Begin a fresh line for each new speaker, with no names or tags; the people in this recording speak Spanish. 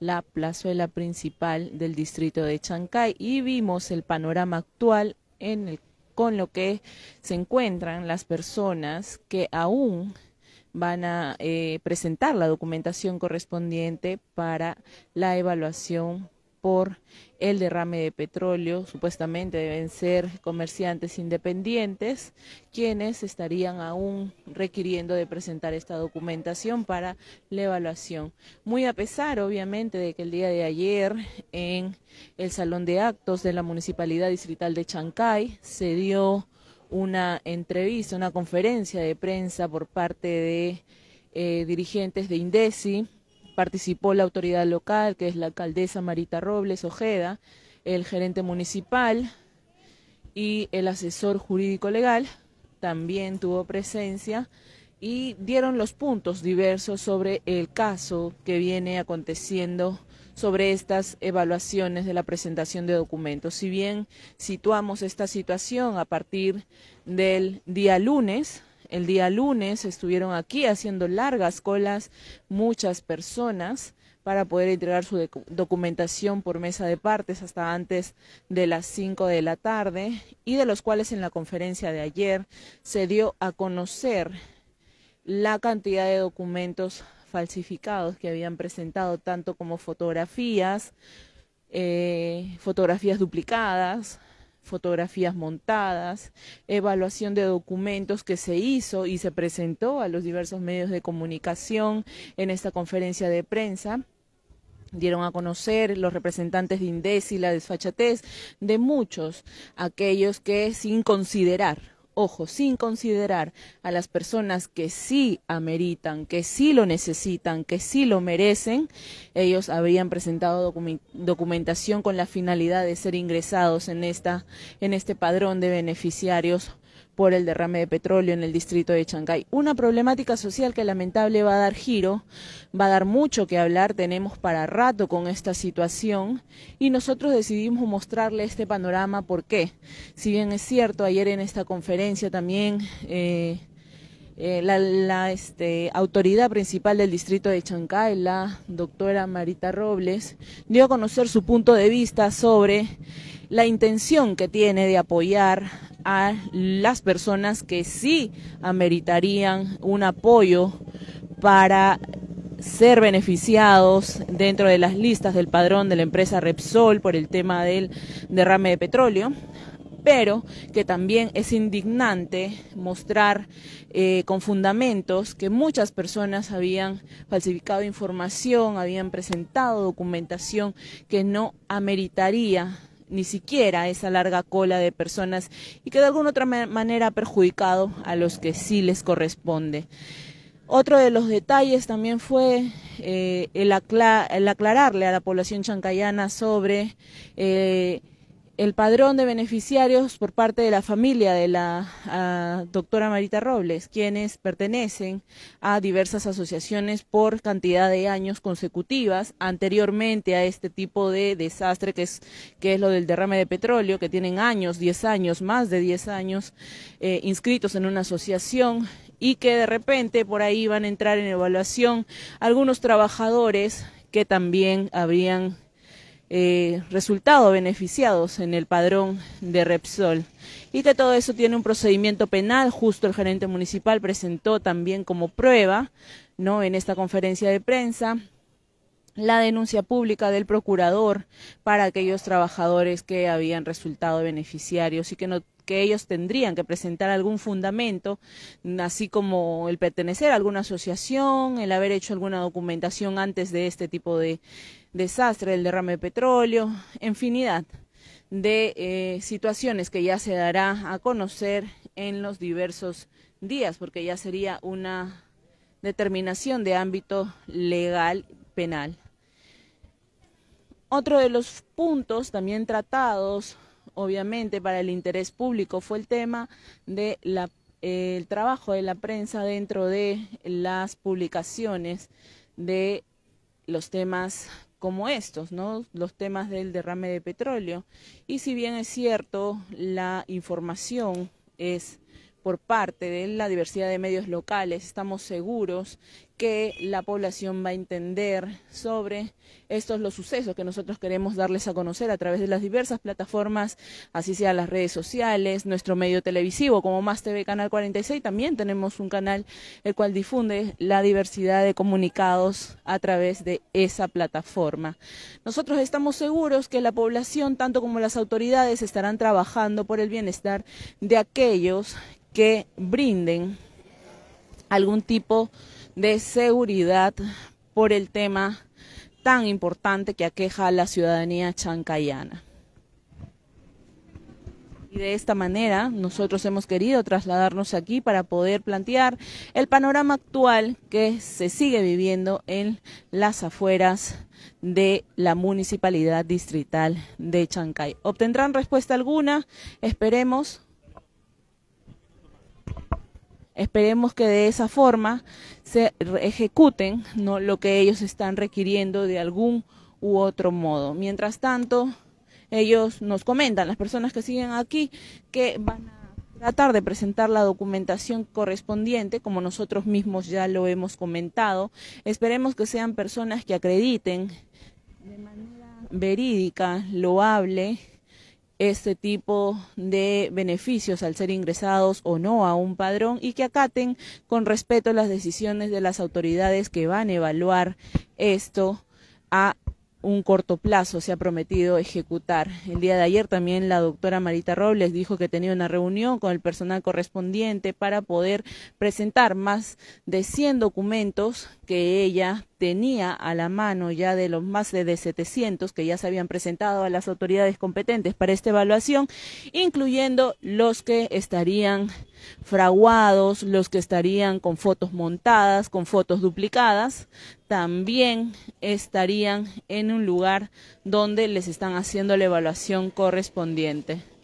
la plazuela principal del distrito de Chancay y vimos el panorama actual con lo que se encuentran las personas que aún van a eh, presentar la documentación correspondiente para la evaluación por el derrame de petróleo. Supuestamente deben ser comerciantes independientes quienes estarían aún requiriendo de presentar esta documentación para la evaluación. Muy a pesar, obviamente, de que el día de ayer en el Salón de Actos de la Municipalidad Distrital de Chancay se dio una entrevista, una conferencia de prensa por parte de eh, dirigentes de INDECI, Participó la autoridad local, que es la alcaldesa Marita Robles Ojeda, el gerente municipal y el asesor jurídico legal también tuvo presencia y dieron los puntos diversos sobre el caso que viene aconteciendo sobre estas evaluaciones de la presentación de documentos. Si bien situamos esta situación a partir del día lunes, el día lunes estuvieron aquí haciendo largas colas muchas personas para poder entregar su documentación por mesa de partes hasta antes de las 5 de la tarde y de los cuales en la conferencia de ayer se dio a conocer la cantidad de documentos falsificados que habían presentado, tanto como fotografías, eh, fotografías duplicadas, fotografías montadas, evaluación de documentos que se hizo y se presentó a los diversos medios de comunicación en esta conferencia de prensa dieron a conocer los representantes de Indés y la desfachatez de muchos, aquellos que sin considerar ojo, sin considerar a las personas que sí ameritan, que sí lo necesitan, que sí lo merecen, ellos habrían presentado documentación con la finalidad de ser ingresados en esta en este padrón de beneficiarios por el derrame de petróleo en el distrito de Chancay. Una problemática social que lamentable va a dar giro, va a dar mucho que hablar, tenemos para rato con esta situación y nosotros decidimos mostrarle este panorama porque, si bien es cierto, ayer en esta conferencia también... Eh, eh, la, este, autoridad principal del distrito de Chancay, la doctora Marita Robles, dio a conocer su punto de vista sobre la intención que tiene de apoyar a las personas que sí ameritarían un apoyo para ser beneficiados dentro de las listas del padrón de la empresa Repsol por el tema del derrame de petróleo, pero que también es indignante mostrar eh, con fundamentos que muchas personas habían falsificado información, habían presentado documentación que no ameritaría ni siquiera esa larga cola de personas y que de alguna otra manera ha perjudicado a los que sí les corresponde. Otro de los detalles también fue eh, el, aclararle a la población chancayana sobre eh, el padrón de beneficiarios por parte de la familia de la ah, doctora Marita Robles, quienes pertenecen a diversas asociaciones por cantidad de años consecutivas anteriormente a este tipo de desastre que es, que es lo del derrame de petróleo, que tienen años, 10 años, más de 10 años eh, inscritos en una asociación y que de repente por ahí van a entrar en evaluación algunos trabajadores que también habrían eh, resultado beneficiados en el padrón de Repsol. Y que todo eso tiene un procedimiento penal, justo el gerente municipal presentó también como prueba, ¿no? En esta conferencia de prensa la denuncia pública del procurador para aquellos trabajadores que habían resultado beneficiarios y que no que ellos tendrían que presentar algún fundamento, así como el pertenecer a alguna asociación, el haber hecho alguna documentación antes de este tipo de desastre, el derrame de petróleo, infinidad de eh, situaciones que ya se dará a conocer en los diversos días, porque ya sería una determinación de ámbito legal penal. Otro de los puntos también tratados obviamente, para el interés público fue el tema del eh, trabajo de la prensa dentro de las publicaciones de los temas como estos, ¿no? Los temas del derrame de petróleo. Y si bien es cierto, la información es por parte de la diversidad de medios locales, estamos seguros que la población va a entender sobre estos los sucesos que nosotros queremos darles a conocer a través de las diversas plataformas, así sea las redes sociales, nuestro medio televisivo, como Más TV Canal 46, también tenemos un canal el cual difunde la diversidad de comunicados a través de esa plataforma. Nosotros estamos seguros que la población, tanto como las autoridades, estarán trabajando por el bienestar de aquellos que brinden algún tipo de de seguridad por el tema tan importante que aqueja a la ciudadanía chancayana. Y de esta manera nosotros hemos querido trasladarnos aquí para poder plantear el panorama actual que se sigue viviendo en las afueras de la municipalidad distrital de Chancay. ¿Obtendrán respuesta alguna? Esperemos Esperemos que de esa forma se ejecuten lo que ellos están requiriendo de algún u otro modo. Mientras tanto, ellos nos comentan, las personas que siguen aquí, que van a tratar de presentar la documentación correspondiente, como nosotros mismos ya lo hemos comentado. Esperemos que sean personas que acrediten de manera verídica, loable, este tipo de beneficios al ser ingresados o no a un padrón y que acaten con respeto las decisiones de las autoridades que van a evaluar esto a un corto plazo se ha prometido ejecutar. El día de ayer también la doctora Marita Robles dijo que tenía una reunión con el personal correspondiente para poder presentar más de 100 documentos que ella tenía a la mano ya de los más de 700 que ya se habían presentado a las autoridades competentes para esta evaluación, incluyendo los que estarían fraguados, los que estarían con fotos montadas, con fotos duplicadas, también estarían en un lugar donde les están haciendo la evaluación correspondiente.